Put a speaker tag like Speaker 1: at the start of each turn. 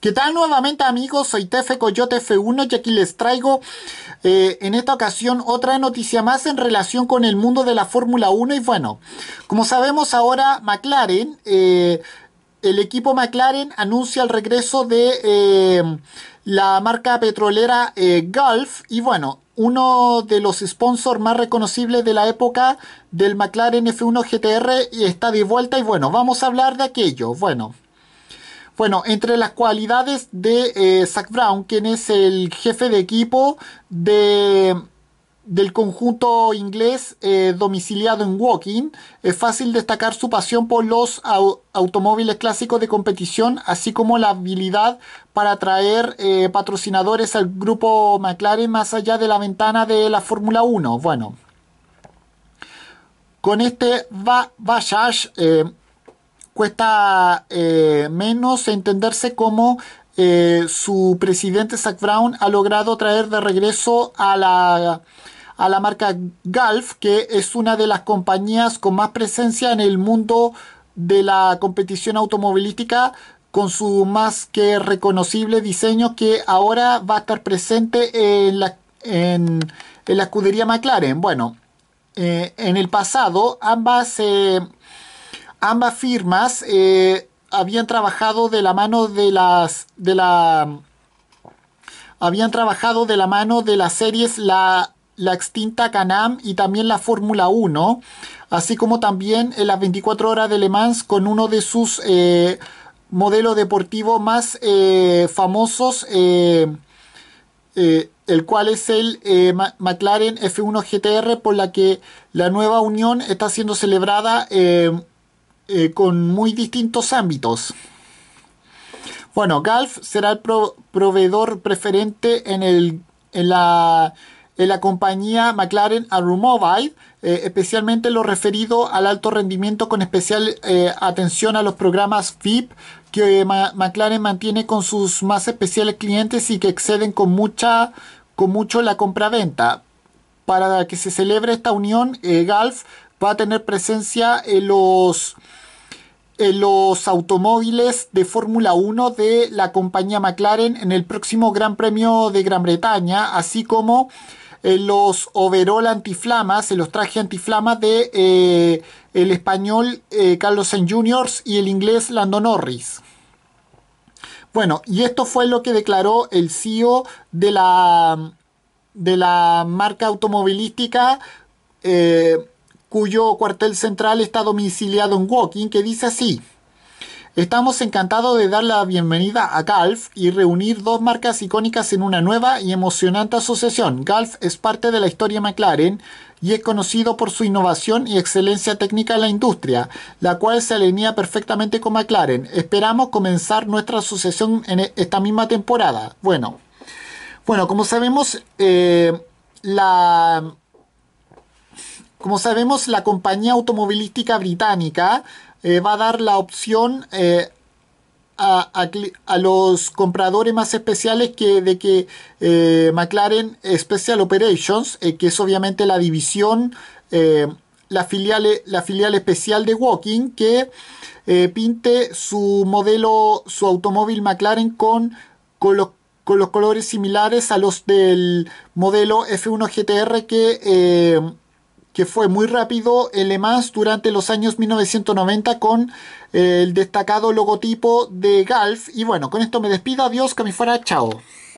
Speaker 1: ¿Qué tal nuevamente amigos? Soy Tefe Coyote F1 y aquí les traigo eh, en esta ocasión otra noticia más en relación con el mundo de la Fórmula 1 y bueno, como sabemos ahora McLaren, eh, el equipo McLaren anuncia el regreso de eh, la marca petrolera Gulf y bueno, uno de los sponsors más reconocibles de la época del McLaren F1 GTR y está de vuelta y bueno, vamos a hablar de aquello, bueno. Bueno, entre las cualidades de eh, Zach Brown, quien es el jefe de equipo de, del conjunto inglés eh, domiciliado en Walking es fácil destacar su pasión por los automóviles clásicos de competición, así como la habilidad para atraer eh, patrocinadores al grupo McLaren más allá de la ventana de la Fórmula 1. Bueno, con este va cuesta eh, menos entenderse cómo eh, su presidente Zach Brown ha logrado traer de regreso a la, a la marca Gulf, que es una de las compañías con más presencia en el mundo de la competición automovilística con su más que reconocible diseño que ahora va a estar presente en la, en, la escudería McLaren. Bueno, eh, en el pasado ambas Ambas firmas eh, habían trabajado de la mano de las de la habían trabajado de la mano de las series la, extinta Canam y también la Fórmula 1, así como también en las 24 horas de Le Mans con uno de sus eh, modelos deportivos más eh, famosos, el cual es el McLaren F1 GTR, por la que la nueva unión está siendo celebrada eh, con muy distintos ámbitos. Bueno, Galf será el proveedor preferente en, el, en, la, en, la, compañía McLaren Arumobile, eh, especialmente lo referido al alto rendimiento con especial eh, atención a los programas VIP que eh, McLaren mantiene con sus más especiales clientes y que exceden con, mucha, con mucho la compraventa. Para que se celebre esta unión, Galf va a tener presencia en los eh, los automóviles de Fórmula 1 de la compañía McLaren en el próximo Gran Premio de Gran Bretaña, así como eh, los overall antiflamas, los trajes antiflamas de eh, el español Carlos Sainz Juniors y el inglés Landon Norris. Bueno, y esto fue lo que declaró el CEO de la, de la marca automovilística cuyo cuartel central está domiciliado en Woking, que dice así. Estamos encantados de dar la bienvenida a Galf y reunir dos marcas icónicas en una nueva y emocionante asociación. Galf es parte de la historia McLaren y es conocido por su innovación y excelencia técnica en la industria, la cual se alinea perfectamente con McLaren. Esperamos comenzar nuestra asociación en e-, esta misma temporada. Bueno, bueno como sabemos, eh, la, como sabemos, la compañía automovilística británica eh, va a dar la opción eh, a, los compradores más especiales que, de que eh, McLaren Special Operations, que es obviamente la división, la, filial, la filial especial de Walking, que pinte su modelo, su automóvil McLaren con, con los con los colores similares a los del modelo F1 GTR que que fue muy rápido el EMAS durante los años 1990 con eh, el destacado logotipo de Galf. Y bueno, con esto me despido, adiós, que me fuera, chao.